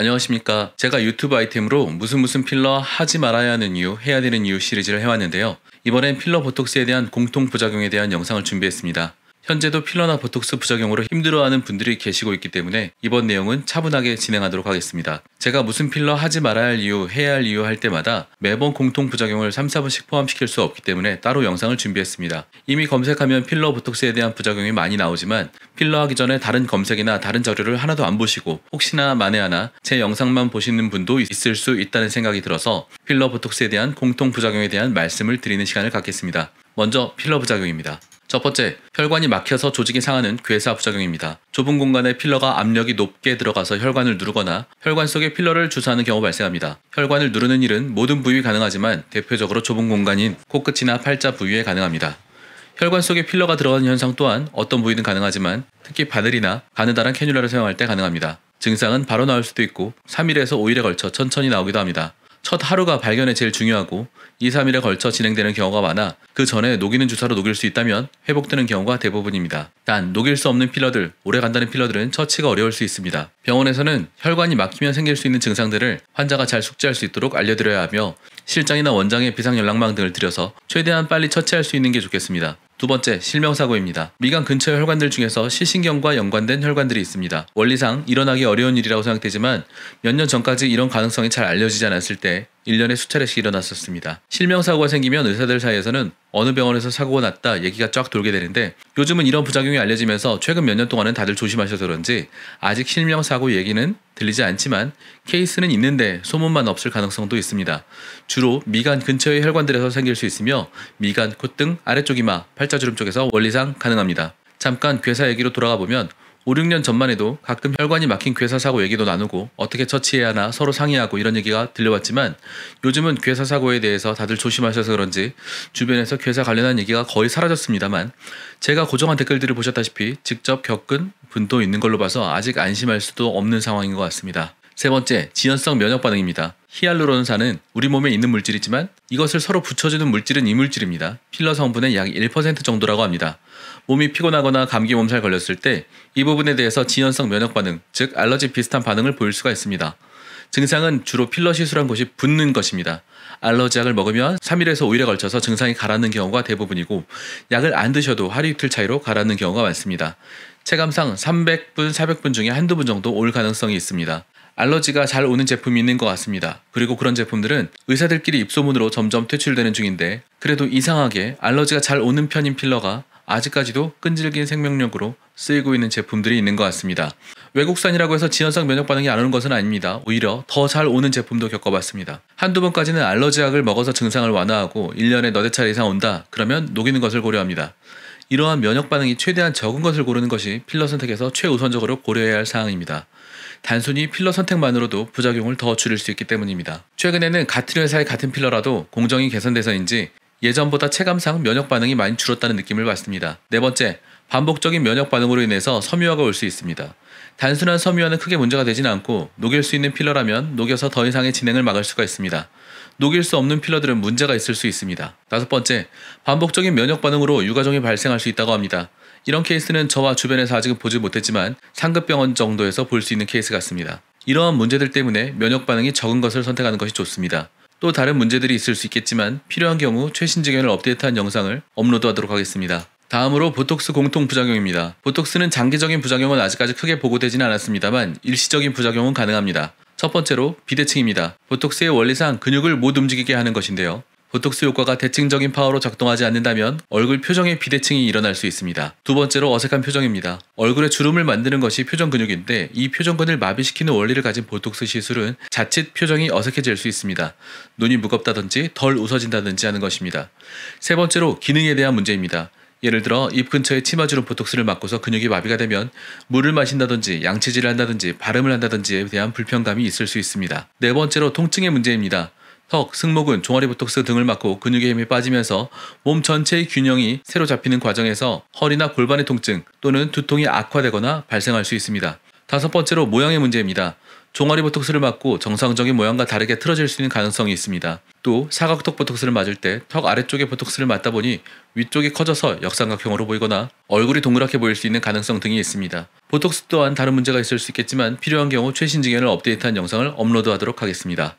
안녕하십니까. 제가 유튜브 아이템으로 무슨 무슨 필러 하지 말아야 하는 이유, 해야 되는 이유 시리즈를 해왔는데요. 이번엔 필러 보톡스에 대한 공통 부작용에 대한 영상을 준비했습니다. 현재도 필러나 보톡스 부작용으로 힘들어하는 분들이 계시고 있기 때문에 이번 내용은 차분하게 진행하도록 하겠습니다. 제가 무슨 필러 하지 말아야 할 이유, 해야 할 이유 할 때마다 매번 공통 부작용을 3, 4분씩 포함시킬 수 없기 때문에 따로 영상을 준비했습니다. 이미 검색하면 필러 보톡스에 대한 부작용이 많이 나오지만 필러 하기 전에 다른 검색이나 다른 자료를 하나도 안 보시고 혹시나 만에 하나 제 영상만 보시는 분도 있을 수 있다는 생각이 들어서 필러 보톡스에 대한 공통 부작용에 대한 말씀을 드리는 시간을 갖겠습니다. 먼저 필러 부작용입니다. 첫 번째, 혈관이 막혀서 조직이 상하는 괴사 부작용입니다. 좁은 공간에 필러가 압력이 높게 들어가서 혈관을 누르거나 혈관 속에 필러를 주사하는 경우 발생합니다. 혈관을 누르는 일은 모든 부위 가능하지만 대표적으로 좁은 공간인 코끝이나 팔자 부위에 가능합니다. 혈관 속에 필러가 들어가는 현상 또한 어떤 부위는 가능하지만 특히 바늘이나 가느다란 캐뉴라를 사용할 때 가능합니다. 증상은 바로 나올 수도 있고 3일에서 5일에 걸쳐 천천히 나오기도 합니다. 첫 하루가 발견에 제일 중요하고 2, 3일에 걸쳐 진행되는 경우가 많아 그 전에 녹이는 주사로 녹일 수 있다면 회복되는 경우가 대부분입니다. 단 녹일 수 없는 필러들, 오래 간다는 필러들은 처치가 어려울 수 있습니다. 병원에서는 혈관이 막히면 생길 수 있는 증상들을 환자가 잘 숙지할 수 있도록 알려드려야 하며 실장이나 원장의 비상 연락망 등을 들여서 최대한 빨리 처치할 수 있는 게 좋겠습니다. 두 번째, 실명사고입니다. 미간 근처의 혈관들 중에서 시신경과 연관된 혈관들이 있습니다. 원리상 일어나기 어려운 일이라고 생각되지만 몇 년 전까지 이런 가능성이 잘 알려지지 않았을 때 1년에 수차례씩 일어났었습니다. 실명사고가 생기면 의사들 사이에서는 어느 병원에서 사고가 났다 얘기가 쫙 돌게 되는데 요즘은 이런 부작용이 알려지면서 최근 몇 년 동안은 다들 조심하셔서 그런지 아직 실명사고 얘기는 들리지 않지만 케이스는 있는데 소문만 없을 가능성도 있습니다. 주로 미간 근처의 혈관들에서 생길 수 있으며 미간, 콧등, 아래쪽 이마, 팔자주름 쪽에서 원리상 가능합니다. 잠깐 괴사 얘기로 돌아가 보면 5, 6년 전만 해도 가끔 혈관이 막힌 괴사사고 얘기도 나누고 어떻게 처치해야 하나 서로 상의하고 이런 얘기가 들려왔지만 요즘은 괴사사고에 대해서 다들 조심하셔서 그런지 주변에서 괴사 관련한 얘기가 거의 사라졌습니다만 제가 고정한 댓글들을 보셨다시피 직접 겪은 분도 있는 걸로 봐서 아직 안심할 수도 없는 상황인 것 같습니다. 세 번째, 지연성 면역 반응입니다. 히알루론산은 우리 몸에 있는 물질이지만 이것을 서로 붙여주는 물질은 이물질입니다. 필러 성분의 약 1% 정도라고 합니다. 몸이 피곤하거나 감기 몸살 걸렸을 때 이 부분에 대해서 지연성 면역 반응, 즉 알러지 비슷한 반응을 보일 수가 있습니다. 증상은 주로 필러 시술한 곳이 붓는 것입니다. 알러지 약을 먹으면 3일에서 5일에 걸쳐서 증상이 가라앉는 경우가 대부분이고 약을 안 드셔도 하루 이틀 차이로 가라앉는 경우가 많습니다. 체감상 300분, 400분 중에 한두 분 정도 올 가능성이 있습니다. 알러지가 잘 오는 제품이 있는 것 같습니다. 그리고 그런 제품들은 의사들끼리 입소문으로 점점 퇴출되는 중인데 그래도 이상하게 알러지가 잘 오는 편인 필러가 아직까지도 끈질긴 생명력으로 쓰이고 있는 제품들이 있는 것 같습니다. 외국산이라고 해서 지연성 면역 반응이 안 오는 것은 아닙니다. 오히려 더 잘 오는 제품도 겪어봤습니다. 한두 번까지는 알러지약을 먹어서 증상을 완화하고 1년에 너댓 차례 이상 온다 그러면 녹이는 것을 고려합니다. 이러한 면역 반응이 최대한 적은 것을 고르는 것이 필러 선택에서 최우선적으로 고려해야 할 사항입니다. 단순히 필러 선택만으로도 부작용을 더 줄일 수 있기 때문입니다. 최근에는 같은 회사의 같은 필러라도 공정이 개선돼서인지 예전보다 체감상 면역 반응이 많이 줄었다는 느낌을 받습니다. 네 번째, 반복적인 면역 반응으로 인해서 섬유화가 올 수 있습니다. 단순한 섬유화는 크게 문제가 되진 않고 녹일 수 있는 필러라면 녹여서 더 이상의 진행을 막을 수가 있습니다. 녹일 수 없는 필러들은 문제가 있을 수 있습니다. 다섯 번째, 반복적인 면역 반응으로 유가종이 발생할 수 있다고 합니다. 이런 케이스는 저와 주변에서 아직은 보지 못했지만 상급병원 정도에서 볼 수 있는 케이스 같습니다. 이러한 문제들 때문에 면역 반응이 적은 것을 선택하는 것이 좋습니다. 또 다른 문제들이 있을 수 있겠지만 필요한 경우 최신 증언을 업데이트한 영상을 업로드하도록 하겠습니다. 다음으로 보톡스 공통 부작용입니다. 보톡스는 장기적인 부작용은 아직까지 크게 보고되지는 않았습니다만 일시적인 부작용은 가능합니다. 첫 번째로 비대칭입니다. 보톡스의 원리상 근육을 못 움직이게 하는 것인데요. 보톡스 효과가 대칭적인 파워로 작동하지 않는다면 얼굴 표정의 비대칭이 일어날 수 있습니다. 두 번째로 어색한 표정입니다. 얼굴에 주름을 만드는 것이 표정 근육인데 이 표정근을 마비시키는 원리를 가진 보톡스 시술은 자칫 표정이 어색해질 수 있습니다. 눈이 무겁다든지 덜 웃어진다든지 하는 것입니다. 세 번째로 기능에 대한 문제입니다. 예를 들어 입 근처에 치마주름 보톡스를 맞고서 근육이 마비가 되면 물을 마신다든지 양치질을 한다든지 발음을 한다든지에 대한 불편감이 있을 수 있습니다. 네 번째로 통증의 문제입니다. 턱, 승모근, 종아리 보톡스 등을 맞고 근육의 힘이 빠지면서 몸 전체의 균형이 새로 잡히는 과정에서 허리나 골반의 통증 또는 두통이 악화되거나 발생할 수 있습니다. 다섯 번째로 모양의 문제입니다. 종아리 보톡스를 맞고 정상적인 모양과 다르게 틀어질 수 있는 가능성이 있습니다. 또 사각턱 보톡스를 맞을 때 턱 아래쪽에 보톡스를 맞다 보니 위쪽이 커져서 역삼각형으로 보이거나 얼굴이 동그랗게 보일 수 있는 가능성 등이 있습니다. 보톡스 또한 다른 문제가 있을 수 있겠지만 필요한 경우 최신 증언을 업데이트한 영상을 업로드하도록 하겠습니다.